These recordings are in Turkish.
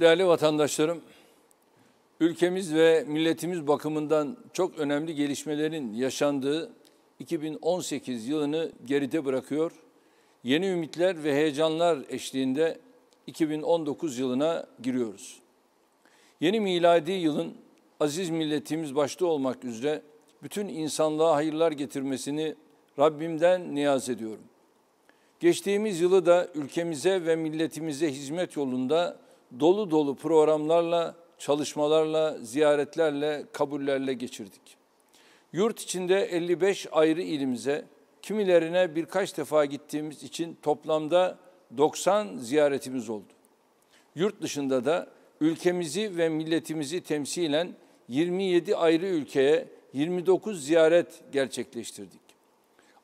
Değerli vatandaşlarım, ülkemiz ve milletimiz bakımından çok önemli gelişmelerin yaşandığı 2018 yılını geride bırakıyor. Yeni ümitler ve heyecanlar eşliğinde 2019 yılına giriyoruz. Yeni miladi yılın aziz milletimiz başta olmak üzere bütün insanlığa hayırlar getirmesini Rabbimden niyaz ediyorum. Geçtiğimiz yılı da ülkemize ve milletimize hizmet yolunda dolu dolu programlarla, çalışmalarla, ziyaretlerle, kabullerle geçirdik. Yurt içinde 55 ayrı ilimize, kimilerine birkaç defa gittiğimiz için toplamda 90 ziyaretimiz oldu. Yurt dışında da ülkemizi ve milletimizi temsilen 27 ayrı ülkeye 29 ziyaret gerçekleştirdik.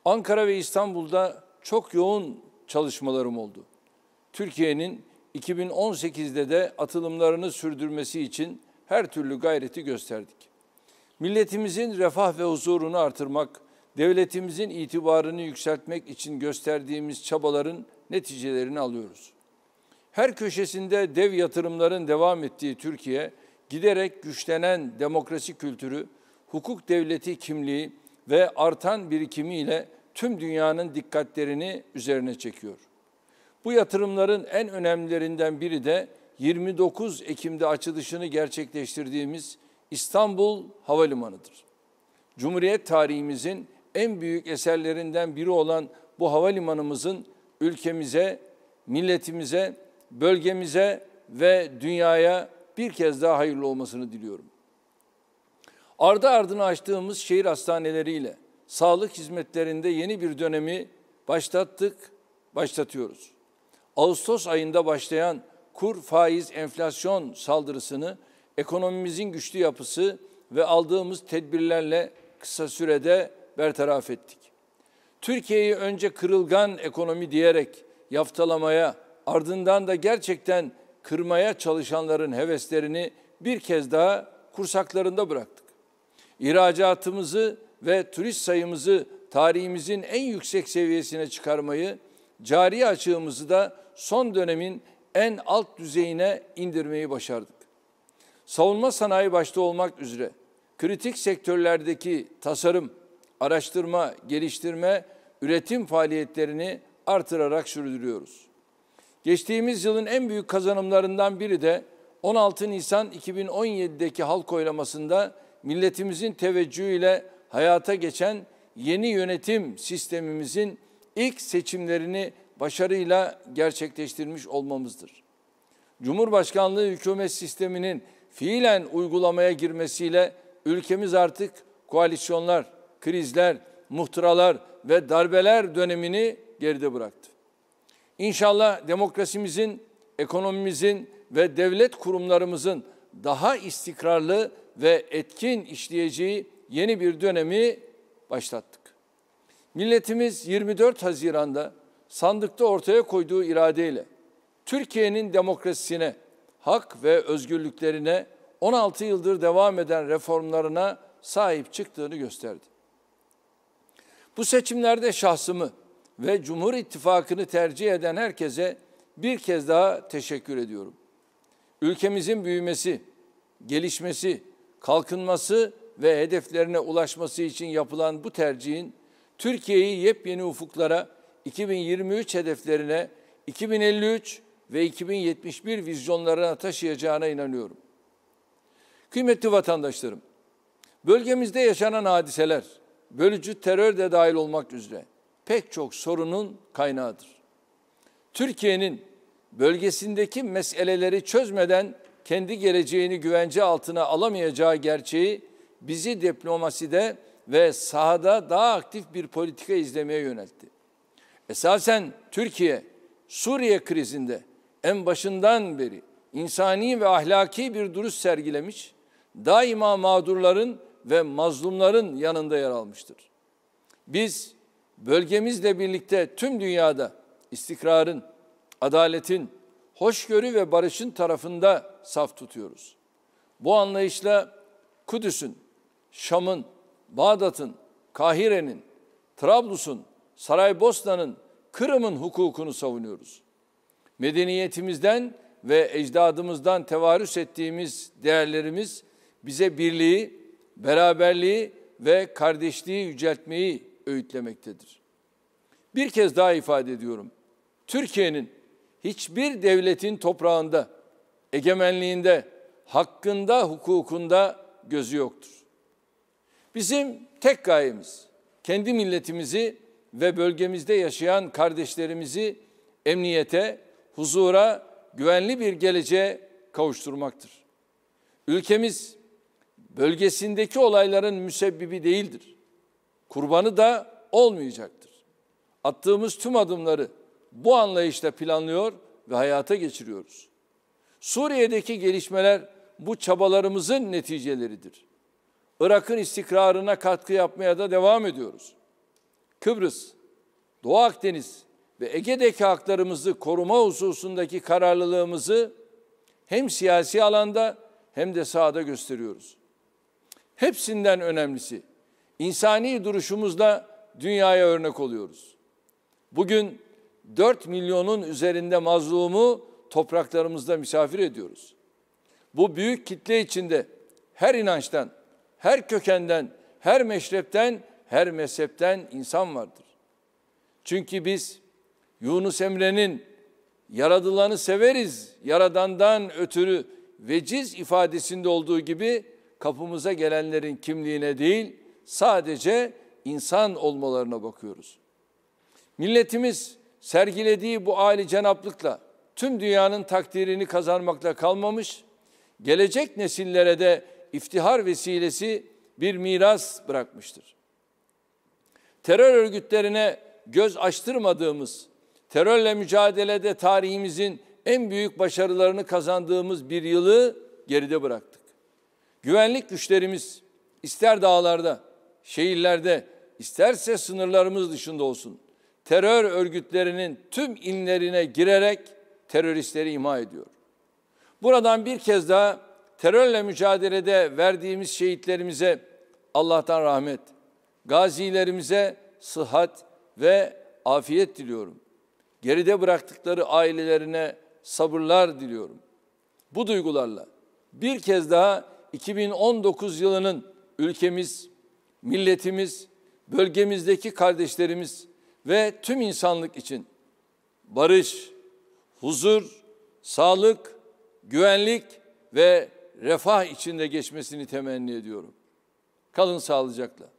Ankara ve İstanbul'da çok yoğun çalışmalarım oldu. Türkiye'nin 2018'de de atılımlarını sürdürmesi için her türlü gayreti gösterdik. Milletimizin refah ve huzurunu artırmak, devletimizin itibarını yükseltmek için gösterdiğimiz çabaların neticelerini alıyoruz. Her köşesinde dev yatırımların devam ettiği Türkiye, giderek güçlenen demokrasi kültürü, hukuk devleti kimliği ve artan birikimiyle tüm dünyanın dikkatlerini üzerine çekiyor. Bu yatırımların en önemlilerinden biri de 29 Ekim'de açılışını gerçekleştirdiğimiz İstanbul Havalimanı'dır. Cumhuriyet tarihimizin en büyük eserlerinden biri olan bu havalimanımızın ülkemize, milletimize, bölgemize ve dünyaya bir kez daha hayırlı olmasını diliyorum. Ardı ardına açtığımız şehir hastaneleriyle sağlık hizmetlerinde yeni bir dönemi başlattık, başlatıyoruz. Ağustos ayında başlayan kur, faiz, enflasyon saldırısını ekonomimizin güçlü yapısı ve aldığımız tedbirlerle kısa sürede bertaraf ettik. Türkiye'yi önce kırılgan ekonomi diyerek yaftalamaya, ardından da gerçekten kırmaya çalışanların heveslerini bir kez daha kursaklarında bıraktık. İhracatımızı ve turist sayımızı tarihimizin en yüksek seviyesine çıkarmayı Cari açığımızı da son dönemin en alt düzeyine indirmeyi başardık. Savunma sanayi başta olmak üzere kritik sektörlerdeki tasarım, araştırma, geliştirme, üretim faaliyetlerini artırarak sürdürüyoruz. Geçtiğimiz yılın en büyük kazanımlarından biri de 16 Nisan 2017'deki halk oylamasında milletimizin teveccühüyle hayata geçen yeni yönetim sistemimizin ilk seçimlerini başarıyla gerçekleştirmiş olmamızdır. Cumhurbaşkanlığı hükümet sisteminin fiilen uygulamaya girmesiyle ülkemiz artık koalisyonlar, krizler, muhtıralar ve darbeler dönemini geride bıraktı. İnşallah demokrasimizin, ekonomimizin ve devlet kurumlarımızın daha istikrarlı ve etkin işleyeceği yeni bir dönemi başlattık. Milletimiz 24 Haziran'da sandıkta ortaya koyduğu iradeyle Türkiye'nin demokrasisine, hak ve özgürlüklerine 16 yıldır devam eden reformlarına sahip çıktığını gösterdi. Bu seçimlerde şahsımı ve Cumhur İttifakı'nı tercih eden herkese bir kez daha teşekkür ediyorum. Ülkemizin büyümesi, gelişmesi, kalkınması ve hedeflerine ulaşması için yapılan bu tercihin Türkiye'yi yepyeni ufuklara, 2023 hedeflerine, 2053 ve 2071 vizyonlarına taşıyacağına inanıyorum. Kıymetli vatandaşlarım, bölgemizde yaşanan hadiseler, bölücü terör de dahil olmak üzere pek çok sorunun kaynağıdır. Türkiye'nin bölgesindeki meseleleri çözmeden kendi geleceğini güvence altına alamayacağı gerçeği bizi diplomaside ve sahada daha aktif bir politika izlemeye yöneltti. Esasen Türkiye Suriye krizinde en başından beri insani ve ahlaki bir duruş sergilemiş, daima mağdurların ve mazlumların yanında yer almıştır. Biz bölgemizle birlikte tüm dünyada istikrarın, adaletin, hoşgörü ve barışın tarafında saf tutuyoruz. Bu anlayışla Kudüs'ün, Şam'ın, Bağdat'ın, Kahire'nin, Trablus'un, Saraybosna'nın, Kırım'ın hukukunu savunuyoruz. Medeniyetimizden ve ecdadımızdan tevarüs ettiğimiz değerlerimiz bize birliği, beraberliği ve kardeşliği yüceltmeyi öğütlemektedir. Bir kez daha ifade ediyorum. Türkiye'nin hiçbir devletin toprağında, egemenliğinde, hakkında, hukukunda gözü yoktur. Bizim tek gayemiz kendi milletimizi ve bölgemizde yaşayan kardeşlerimizi emniyete, huzura, güvenli bir geleceğe kavuşturmaktır. Ülkemiz bölgesindeki olayların müsebbibi değildir. Kurbanı da olmayacaktır. Attığımız tüm adımları bu anlayışla planlıyor ve hayata geçiriyoruz. Suriye'deki gelişmeler bu çabalarımızın neticeleridir. Irak'ın istikrarına katkı yapmaya da devam ediyoruz. Kıbrıs, Doğu Akdeniz ve Ege'deki haklarımızı koruma hususundaki kararlılığımızı hem siyasi alanda hem de sahada gösteriyoruz. Hepsinden önemlisi insani duruşumuzla dünyaya örnek oluyoruz. Bugün 4 milyonun üzerinde mazlumu topraklarımızda misafir ediyoruz. Bu büyük kitle içinde her inançtan, her kökenden, her meşrepten, her mezhepten insan vardır. Çünkü biz Yunus Emre'nin yaradılanı severiz, yaradandan ötürü veciz ifadesinde olduğu gibi kapımıza gelenlerin kimliğine değil, sadece insan olmalarına bakıyoruz. Milletimiz sergilediği bu âli cenaplıkla tüm dünyanın takdirini kazanmakla kalmamış, gelecek nesillere de iftihar vesilesi bir miras bırakmıştır. Terör örgütlerine göz açtırmadığımız, terörle mücadelede tarihimizin en büyük başarılarını kazandığımız bir yılı geride bıraktık. Güvenlik güçlerimiz ister dağlarda, şehirlerde, isterse sınırlarımız dışında olsun terör örgütlerinin tüm inlerine girerek teröristleri imha ediyor. Buradan bir kez daha terörle mücadelede verdiğimiz şehitlerimize Allah'tan rahmet, gazilerimize sıhhat ve afiyet diliyorum. Geride bıraktıkları ailelerine sabırlar diliyorum. Bu duygularla bir kez daha 2019 yılının ülkemiz, milletimiz, bölgemizdeki kardeşlerimiz ve tüm insanlık için barış, huzur, sağlık, güvenlik ve refah içinde geçmesini temenni ediyorum. Kalın sağlıcakla.